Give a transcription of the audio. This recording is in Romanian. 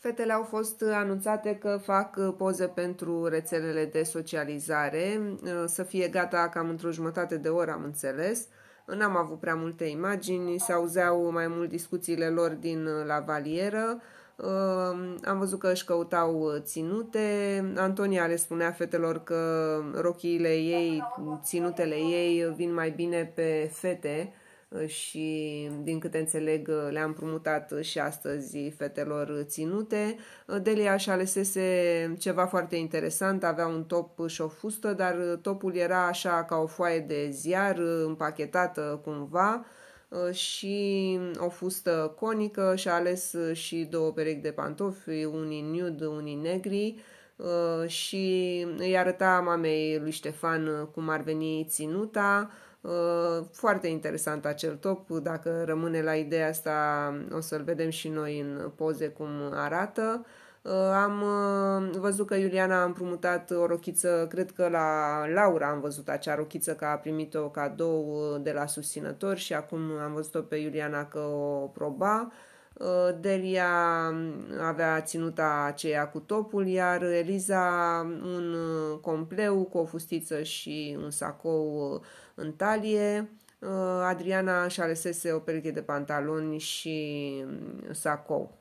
Fetele au fost anunțate că fac uh, poze pentru rețelele de socializare, uh, să fie gata cam într-o jumătate de oră, am înțeles. Uh, n-am avut prea multe imagini, se auzeau mai mult discuțiile lor din la valieră, am văzut că își căutau ținute. Antonia le spunea fetelor că rochiile ei, ținutele ei vin mai bine pe fete, și din câte înțeleg le am împrumutat și astăzi fetelor ținute. Delia și alesese ceva foarte interesant, avea un top și o fustă, dar topul era așa ca o foaie de ziar împachetată cumva și o fustă conică și a ales și două perechi de pantofi, unii nude, unii negri și îi arăta mamei lui Ștefan cum ar veni ținuta, Uh, foarte interesant acel top, dacă rămâne la ideea asta o să-l vedem și noi în poze cum arată. Uh, am uh, văzut că Iuliana a împrumutat o rochiță, cred că la Laura am văzut acea rochiță că a primit-o cadou de la susținător și acum am văzut-o pe Iuliana că o proba. Uh, Delia um, avea ținuta aceea cu topul, iar Eliza un uh, compleu cu o fustiță și un sacou uh, în talie. Adriana și alesese o pereche de pantaloni și um, sacou.